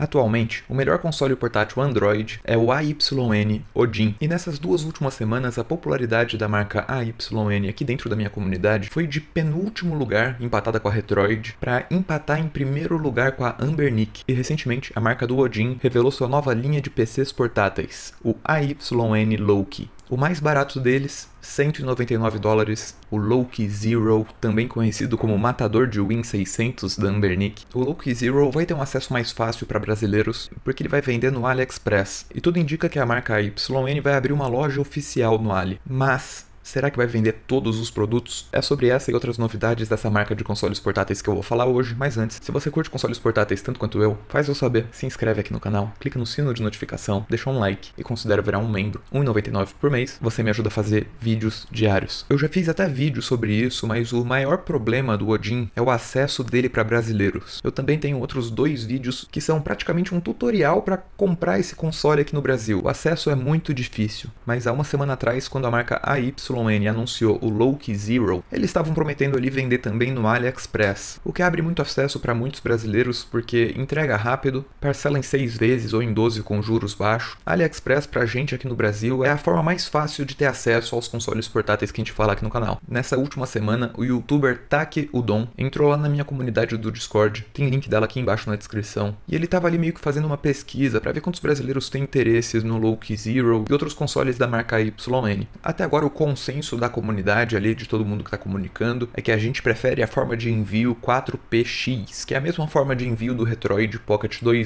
Atualmente, o melhor console portátil Android é o AYN Odin, e nessas duas últimas semanas a popularidade da marca AYN aqui dentro da minha comunidade foi de penúltimo lugar, empatada com a Retroid, para empatar em primeiro lugar com a Ambernic. E recentemente, a marca do Odin revelou sua nova linha de PCs portáteis, o AYN Loki. O mais barato deles, 199 dólares, o Loki Zero, também conhecido como Matador de Win 600 da Ambernick. O Loki Zero vai ter um acesso mais fácil para brasileiros, porque ele vai vender no AliExpress, e tudo indica que a marca YN vai abrir uma loja oficial no Ali. Mas, Será que vai vender todos os produtos? É sobre essa e outras novidades dessa marca de consoles portáteis que eu vou falar hoje, mas antes, se você curte consoles portáteis tanto quanto eu, faz eu saber, se inscreve aqui no canal, clica no sino de notificação, deixa um like e considera virar um membro. R$1,99 por mês, você me ajuda a fazer vídeos diários. Eu já fiz até vídeo sobre isso, mas o maior problema do Odin é o acesso dele para brasileiros. Eu também tenho outros dois vídeos que são praticamente um tutorial para comprar esse console aqui no Brasil. O acesso é muito difícil, mas há uma semana atrás, quando a marca AY YN anunciou o Loki Zero, eles estavam prometendo ali vender também no AliExpress, o que abre muito acesso para muitos brasileiros porque entrega rápido, parcela em 6 vezes ou em 12 com juros baixos. AliExpress a gente aqui no Brasil é a forma mais fácil de ter acesso aos consoles portáteis que a gente fala aqui no canal. Nessa última semana, o youtuber Taki Udon entrou lá na minha comunidade do Discord, tem link dela aqui embaixo na descrição, e ele estava ali meio que fazendo uma pesquisa para ver quantos brasileiros têm interesses no Loki Zero e outros consoles da marca YN. Até agora o conceito consenso da comunidade ali, de todo mundo que está comunicando, é que a gente prefere a forma de envio 4PX, que é a mesma forma de envio do Retroid Pocket 2.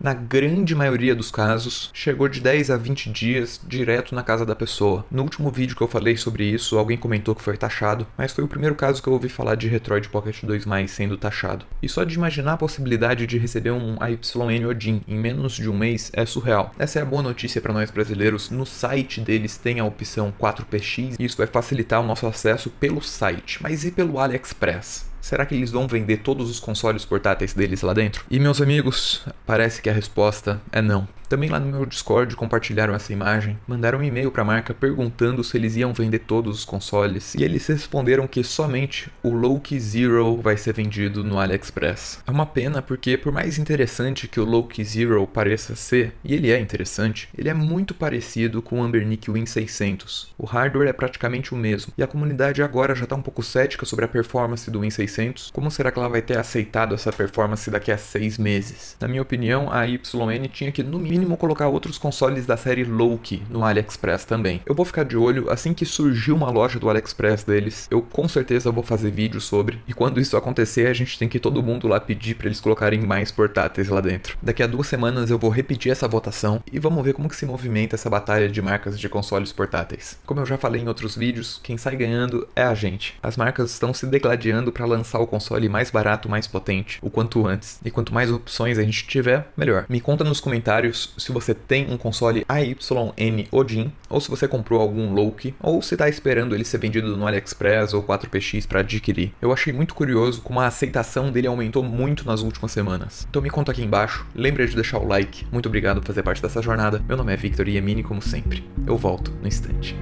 Na grande maioria dos casos, chegou de 10 a 20 dias direto na casa da pessoa. No último vídeo que eu falei sobre isso, alguém comentou que foi taxado, mas foi o primeiro caso que eu ouvi falar de Retroid Pocket 2 sendo taxado. E só de imaginar a possibilidade de receber um AYN Odin em menos de um mês é surreal. Essa é a boa notícia para nós brasileiros. No site deles tem a opção 4PX e isso vai facilitar o nosso acesso pelo site. Mas e pelo AliExpress? Será que eles vão vender todos os consoles portáteis deles lá dentro? E meus amigos, parece que a resposta é não. Também lá no meu Discord compartilharam essa imagem, mandaram um e-mail para a marca perguntando se eles iam vender todos os consoles, e eles responderam que somente o Loki Zero vai ser vendido no AliExpress. É uma pena porque, por mais interessante que o Loki Zero pareça ser, e ele é interessante, ele é muito parecido com o Ambernic Win 600. O hardware é praticamente o mesmo, e a comunidade agora já está um pouco cética sobre a performance do Win 600. Como será que ela vai ter aceitado essa performance daqui a seis meses? Na minha opinião, a YN tinha que, no mínimo, mínimo colocar outros consoles da série Loki no AliExpress também. Eu vou ficar de olho, assim que surgir uma loja do AliExpress deles, eu com certeza vou fazer vídeo sobre, e quando isso acontecer, a gente tem que todo mundo lá pedir para eles colocarem mais portáteis lá dentro. Daqui a duas semanas eu vou repetir essa votação e vamos ver como que se movimenta essa batalha de marcas de consoles portáteis. Como eu já falei em outros vídeos, quem sai ganhando é a gente. As marcas estão se degladiando para lançar o console mais barato, mais potente, o quanto antes. E quanto mais opções a gente tiver, melhor. Me conta nos comentários se você tem um console AYN Odin, ou se você comprou algum Loki, ou se está esperando ele ser vendido no AliExpress ou 4PX para adquirir. Eu achei muito curioso como a aceitação dele aumentou muito nas últimas semanas. Então me conta aqui embaixo, lembra de deixar o like, muito obrigado por fazer parte dessa jornada. Meu nome é Victor Yemini, como sempre. Eu volto no instante.